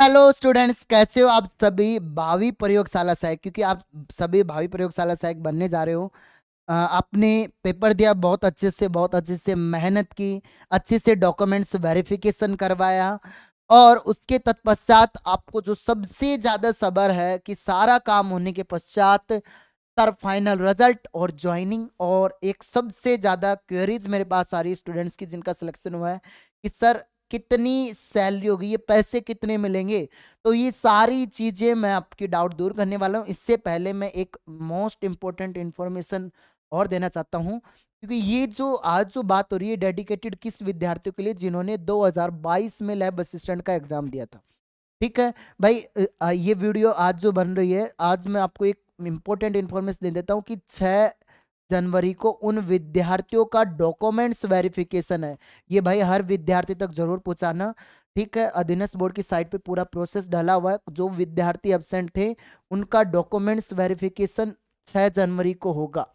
hello students कैसे हो आप सभी भावी प्रयोगशाला सहायक क्योंकि आप सभी भावी प्रयोगशाला सहायक बनने जा रहे हो आपने पेपर दिया बहुत अच्छे से बहुत अच्छे से मेहनत की अच्छे से डॉक्यूमेंट्स वेरिफिकेशन करवाया और उसके तत्पश्चात आपको जो सबसे ज़्यादा सबर है कि सारा काम होने के पश्चात सर फाइनल रिजल्ट और ज्वाइनिंग और एक सबसे ज़्यादा क्वेरीज मेरे पास आ रही है स्टूडेंट्स की जिनका सिलेक्शन हुआ है कि सर कितनी सैलरी होगी ये पैसे कितने मिलेंगे तो ये सारी चीज़ें मैं आपकी डाउट दूर करने वाला हूँ इससे पहले मैं एक मोस्ट इम्पोर्टेंट इन्फॉर्मेशन और देना चाहता हूँ क्योंकि ये जो आज जो बात हो रही है डेडिकेटेड किस विद्यार्थियों के लिए जिन्होंने 2022 में लैब असिस्टेंट का एग्ज़ाम दिया था ठीक है भाई ये वीडियो आज जो बन रही है आज मैं आपको एक इम्पोर्टेंट इन्फॉर्मेशन दे देता हूँ कि छः जनवरी को उन विद्यार्थियों का डॉक्यूमेंट्स वेरिफिकेशन है ये भाई हर विद्यार्थी तक जरूर पहुंचाना ठीक है अधीनस्थ बोर्ड की साइट पे पूरा प्रोसेस डाला हुआ है जो विद्यार्थी एबसेंट थे उनका डॉक्यूमेंट्स वेरिफिकेशन छः जनवरी को होगा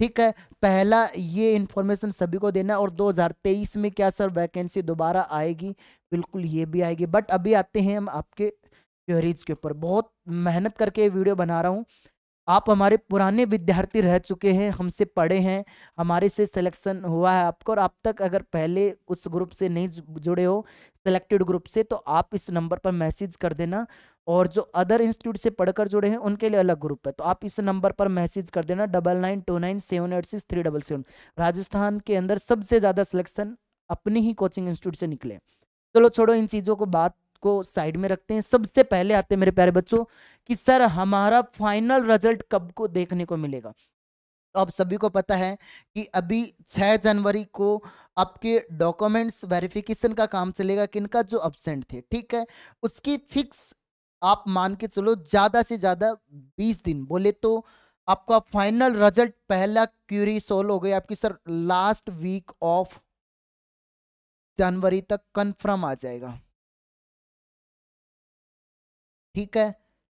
ठीक है पहला ये इन्फॉर्मेशन सभी को देना और 2023 में क्या सर वैकेंसी दोबारा आएगी बिल्कुल ये भी आएगी बट अभी आते हैं हम आपके थ्योरीज के ऊपर बहुत मेहनत करके वीडियो बना रहा हूँ आप हमारे पुराने विद्यार्थी रह चुके हैं हमसे पढ़े हैं हमारे से सिलेक्शन हुआ है आपको और आप तक अगर पहले उस ग्रुप से नहीं जुड़े हो सिलेक्टेड ग्रुप से तो आप इस नंबर पर मैसेज कर देना और जो अदर इंस्टीट्यूट से पढ़कर जुड़े हैं उनके लिए अलग ग्रुप है तो आप इस नंबर पर मैसेज कर देना double nine two nine seven eight six three double seven Rajasthan के अंदर सबसे ज़्यादा सिलेक्शन अपनी ही कोचिंग इंस्टीट्यूट से निकले चलो छोड़ो इन चीज़ों को बात को साइड में रखते हैं सबसे पहले आते हैं मेरे प्यारे बच्चों कि सर हमारा फाइनल रिजल्ट कब को देखने को मिलेगा तो आप सभी को पता है कि अभी 6 जनवरी को आपके डॉक्यूमेंट्स वेरिफिकेशन का काम चलेगा किनका जो अब्सेंट थे ठीक है उसकी फिक्स आप मान के चलो ज़्यादा से ज़्यादा 20 दिन बोले तो आपका फाइनल रिजल्ट पहला क्यूरी सोल्व हो गई आपकी सर लास्ट वीक ऑफ जनवरी तक कंफर्म आ जाएगा ठीक है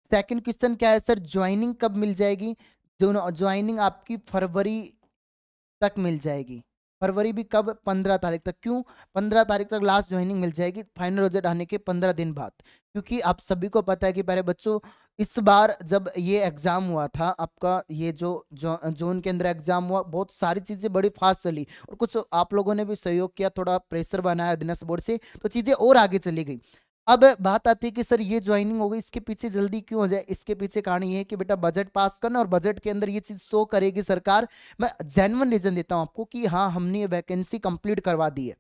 सेकंड क्वेश्चन क्या है सर ज्वाइनिंग कब मिल जाएगी ज्वाइनिंग आपकी फरवरी तक मिल जाएगी फरवरी भी कब पंद्रह तारीख तक क्यों पंद्रह तारीख तक लास्ट ज्वाइनिंग मिल जाएगी फाइनल रिजल्ट आने के पंद्रह दिन बाद क्योंकि आप सभी को पता है कि प्यारे बच्चों इस बार जब ये एग्ज़ाम हुआ था आपका ये जो जोन के अंदर एग्ज़ाम हुआ बहुत सारी चीज़ें बड़ी फास्ट चली और कुछ आप लोगों ने भी सहयोग किया थोड़ा प्रेशर बनाया दिनेश बोर्ड से तो चीज़ें और आगे चली गई अब बात आती है कि सर ये ज्वाइनिंग हो गई इसके पीछे जल्दी क्यों हो जाए इसके पीछे कारण ये है कि बेटा बजट पास करना और बजट के अंदर ये चीज शो करेगी सरकार मैं जेनवन रीजन देता हूँ आपको कि हाँ हमने ये वैकेंसी कंप्लीट करवा दी है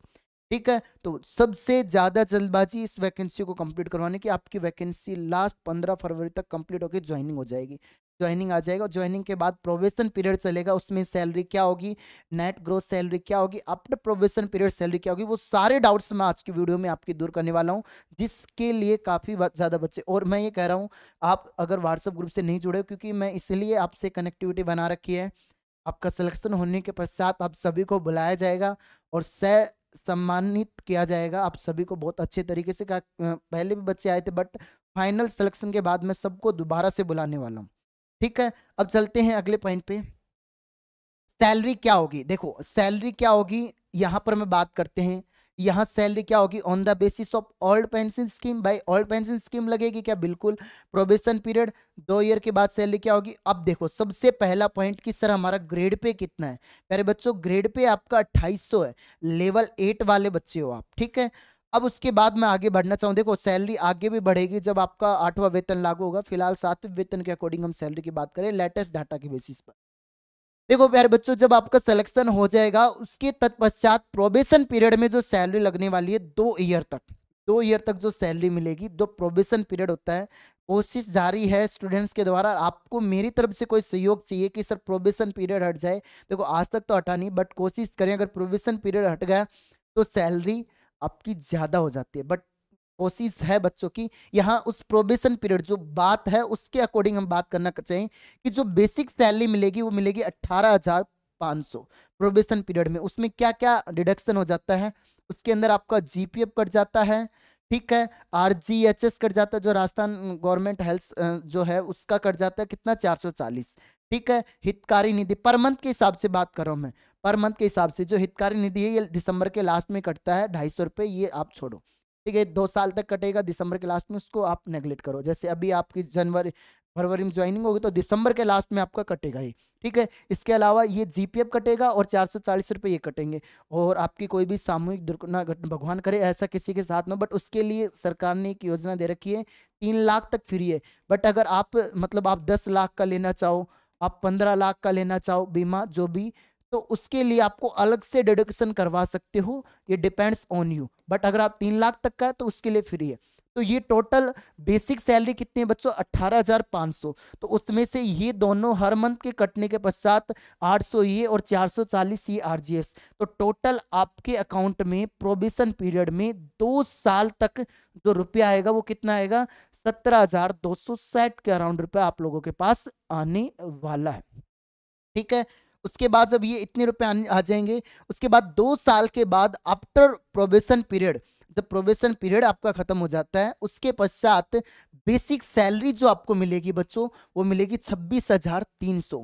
ठीक है तो सबसे ज्यादा जल्दबाजी इस वैकेंसी को कंप्लीट करवाने की आपकी वैकेंसी लास्ट पंद्रह फरवरी तक कंप्लीट होकर ज्वाइनिंग हो जाएगी ज्वाइनिंग आ जाएगा ज्वाइनिंग के बाद प्रोवेशन पीरियड चलेगा उसमें सैलरी क्या होगी नेट ग्रोथ सैलरी क्या होगी अपने प्रोवेशन पीरियड सैलरी क्या होगी वो सारे डाउट्स मैं आज की वीडियो में आपकी दूर करने वाला हूँ जिसके लिए काफ़ी ज़्यादा बच्चे और मैं ये कह रहा हूँ आप अगर व्हाट्सअप ग्रुप से नहीं जुड़े क्योंकि मैं इसलिए आपसे कनेक्टिविटी बना रखी है आपका सिलेक्शन होने के पश्चात आप सभी को बुलाया जाएगा और सह सम्मानित किया जाएगा आप सभी को बहुत अच्छे तरीके से पहले भी बच्चे आए थे बट फाइनल सिलेक्शन के बाद मैं सबको दोबारा से बुलाने वाला हूँ ठीक है अब चलते हैं अगले पॉइंट पे सैलरी क्या होगी देखो सैलरी क्या होगी यहाँ पर मैं बात करते हैं यहाँ सैलरी क्या होगी on the basis of old pension scheme भाई ओल्ड पेंशन स्कीम लगेगी क्या बिल्कुल प्रोबेशन पीरियड दो ईयर के बाद सैलरी क्या होगी अब देखो सबसे पहला पॉइंट कि सर हमारा ग्रेड पे कितना है प्यारे बच्चों ग्रेड पे आपका 2800 है लेवल एट वाले बच्चे हो आप ठीक है अब उसके बाद मैं आगे बढ़ना चाहूँ देखो सैलरी आगे भी बढ़ेगी जब आपका आठवां वेतन लागू होगा फिलहाल सातवें वेतन के अकॉर्डिंग हम सैलरी की बात करें लेटेस्ट डाटा के बेसिस पर देखो प्यारे बच्चों जब आपका सिलेक्शन हो जाएगा उसके तत्पश्चात प्रोबेशन पीरियड में जो सैलरी लगने वाली है दो ईयर तक दो ईयर तक जो सैलरी मिलेगी दो प्रोबेशन पीरियड होता है कोशिश जारी है स्टूडेंट्स के द्वारा आपको मेरी तरफ से कोई सहयोग चाहिए कि सर प्रोबेशन पीरियड हट जाए देखो आज तक तो हटा नहीं बट कोशिश करें अगर प्रोबेशन पीरियड हट गया तो सैलरी आपकी ज़्यादा हो जाती है बट कोशिश है बच्चों की यहाँ उस प्रोबेशन पीरियड जो बात है उसके अकॉर्डिंग हम बात करना चाहें कि जो बेसिक सैलरी मिलेगी वो मिलेगी अट्ठारह हज़ार पाँच सौ प्रोबेशन पीरियड में उसमें क्या क्या डिडक्शन हो जाता है उसके अंदर आपका जीपीएफ कट जाता है ठीक है R G H S cut जाता है जो राजस्थान गवर्नमेंट हेल्थ जो है उसका कट जाता है कितना चार ठीक है हितकारी निधि पर मंथ के हिसाब से बात कर रहा हूँ मैं पर मंथ के हिसाब से जो हितकारी निधि है ये दिसंबर के लास्ट में कटता है ढाई सौ रुपये ये आप छोड़ो ठीक है दो साल तक कटेगा दिसंबर के लास्ट में उसको आप नेग्लेक्ट करो जैसे अभी आपकी जनवरी फरवरी में ज्वाइनिंग होगी तो दिसंबर के लास्ट में आपका कटेगा ही ठीक है इसके अलावा ये जीपीएफ कटेगा और चार सौ चालीस रुपये ये कटेंगे और आपकी कोई भी सामूहिक दुर्घटना घटना भगवान करे ऐसा किसी के साथ में बट उसके लिए सरकार ने एक योजना दे रखी है तीन लाख तक फ्री है बट अगर आप मतलब आप दस लाख का लेना चाहो आप पंद्रह लाख का लेना चाहो बीमा जो भी तो उसके लिए आपको अलग से डिडक्शन करवा सकते हो ये डिपेंड्स ऑन यू बट अगर आप तीन लाख तक का है तो उसके लिए फ्री है तो ये टोटल बेसिक सैलरी कितनी है बच्चों अट्ठारह हजार पाँच सौ तो उसमें से ये दोनों हर मंथ के कटने के पश्चात आठ सौ ये और चार सौ चालीस ये आर जी एस तो टोटल आपके अकाउंट में प्रोबेशन पीरियड में दो साल तक जो रुपया आएगा वो कितना आएगा सत्रह हजार दो सौ साठ के अराउंड रुपया आप लोगों के पास आने वाला है ठीक है उसके बाद जब ये इतने रुपए आ जाएंगे उसके बाद दो साल के बाद आफ्टर प्रोबेशन पीरियड जब प्रोबेशन पीरियड आपका खत्म हो जाता है उसके पश्चात बेसिक सैलरी जो आपको मिलेगी बच्चों वो मिलेगी छब्बीस हजार तीन सौ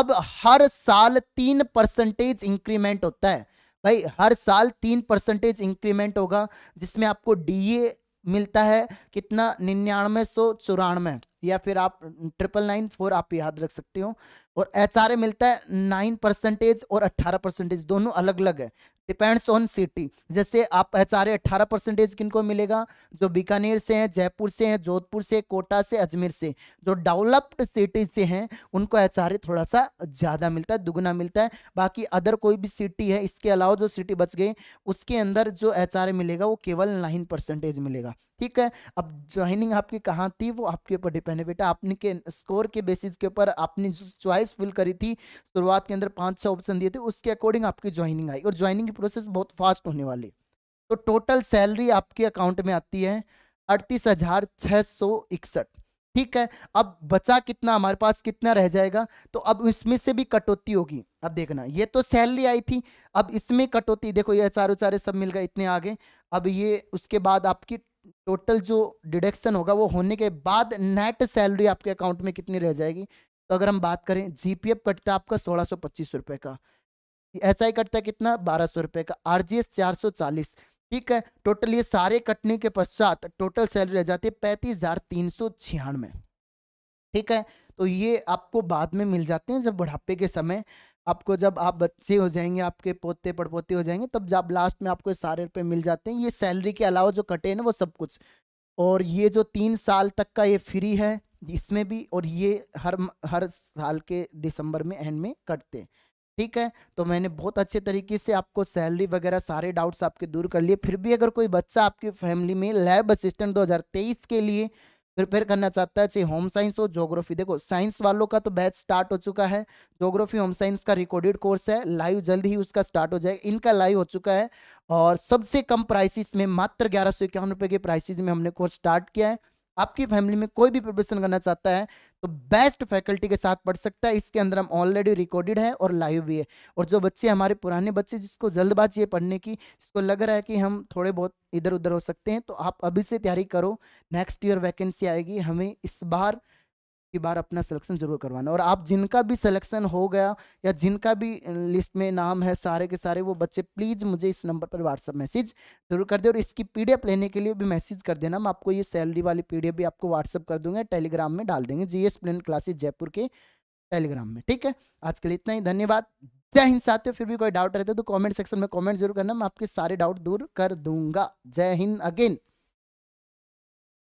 अब हर साल तीन परसेंटेज इंक्रीमेंट होता है भाई हर साल तीन परसेंटेज इंक्रीमेंट होगा जिसमें आपको डीए मिलता है कितना निन्यानवे सौ चौरानवे या फिर आप ट्रिपल नाइन फोर आप याद रख सकते हो और एच मिलता है नाइन परसेंटेज और अट्ठारह परसेंटेज दोनों अलग अलग है डिपेंड्स ऑन सिटी जैसे आप सारे अट्ठारह परसेंटेज किन को मिलेगा जो बीकानेर से हैं जयपुर से हैं जोधपुर से कोटा से अजमेर से जो डेवलप्ड सिटी से हैं उनको एच थोड़ा सा ज़्यादा मिलता है दुगुना मिलता है बाकी अदर कोई भी सिटी है इसके अलावा जो सिटी बच गई उसके अंदर जो एच मिलेगा वो केवल नाइन परसेंटेज मिलेगा ठीक है अब ज्वाइनिंग आपकी कहाँ थी वो आपके ऊपर डिपेंड है बेटा आपने के स्कोर के बेसिस के ऊपर आपने जो चॉइस फिल करी थी शुरुआत के अंदर पाँच छः ऑप्शन दिए थे उसके अकॉर्डिंग आपकी ज्वाइनिंग आई और ज्वाइनिंग की प्रोसेस बहुत फास्ट होने वाली तो टोटल सैलरी आपके अकाउंट में आती है अड़तीस हजार छः सौ इकसठ ठीक है अब बचा कितना हमारे पास कितना रह जाएगा तो अब इसमें से भी कटौती होगी अब देखना ये तो सैलरी आई थी अब इसमें कटौती देखो ये चारों चारे सब मिल गए इतने आगे अब ये उसके बाद आपकी टोटल जो डिडक्शन होगा वो होने के बाद नेट सैलरी आपके अकाउंट में कितनी रह जाएगी तो अगर हम बात करें जीपीएफ कटता है आपका सोलह सौ पच्चीस रुपये का एस आई कटता है कितना बारह सौ रुपये का आर जी एस चार सौ चालीस ठीक है टोटल ये सारे कटने के पश्चात टोटल सैलरी रह जाती है पैंतीस हज़ार तीन सौ छियानवे ठीक है तो ये आपको बाद में मिल जाते हैं जब बुढ़ापे के समय आपको जब आप बच्चे हो जाएंगे आपके पोते पड़पोते हो जाएंगे तब जब लास्ट में आपको सारे रुपये मिल जाते हैं ये सैलरी के अलावा जो कटे ना वो सब कुछ और ये जो तीन साल तक का ये फ्री है इसमें भी और ये हर हर साल के दिसंबर में एंड में कटते हैं ठीक है तो मैंने बहुत अच्छे तरीके से आपको सैलरी वगैरह सारे डाउट्स आपके दूर कर लिए फिर भी अगर कोई बच्चा आपकी फैमिली में लैब असिस्टेंट 2023 के लिए प्रिपेयर करना चाहता है चाहे होम साइंस हो जोग्राफी देखो साइंस वालों का तो बैच स्टार्ट हो चुका है जोग्राफी होम साइंस का रिकॉर्डेड कोर्स है लाइव जल्द ही उसका स्टार्ट हो जाएगा इनका लाइव हो चुका है और सबसे कम प्राइसिस में मात्र ग्यारह सौ इक्यावन रुपये के प्राइसिस में हमने कोर्स स्टार्ट किया है आपकी फैमिली में कोई भी प्रिपरेशन करना चाहता है तो बेस्ट फैकल्टी के साथ पढ़ सकता है इसके अंदर हम ऑलरेडी रिकॉर्डेड है और लाइव भी है और जो बच्चे हमारे पुराने बच्चे जिसको जल्दबाजी है पढ़ने की जिसको लग रहा है कि हम थोड़े बहुत इधर उधर हो सकते हैं तो आप अभी से तैयारी करो नेक्स्ट ईयर वैकेंसी आएगी हमें इस बार की बार अपना सिलेक्शन ज़रूर करवाना और आप जिनका भी सिलेक्शन हो गया या जिनका भी लिस्ट में नाम है सारे के सारे वो बच्चे प्लीज़ मुझे इस नंबर पर व्हाट्सअप मैसेज ज़रूर कर दे और इसकी पी लेने के लिए भी मैसेज कर देना मैं आपको ये सैलरी वाली पी भी आपको व्हाट्सअप कर दूंगा टेलीग्राम में डाल देंगे G S classes classes Jaipur के टेलीग्राम में ठीक है आज के लिए इतना ही धन्यवाद जय हिंद साथियों फिर भी कोई डाउट रहता है तो कॉमेंट सेक्शन में कॉमेंट जरूर करना मैं आपके सारे डाउट दूर कर दूंगा जय हिंद अगेन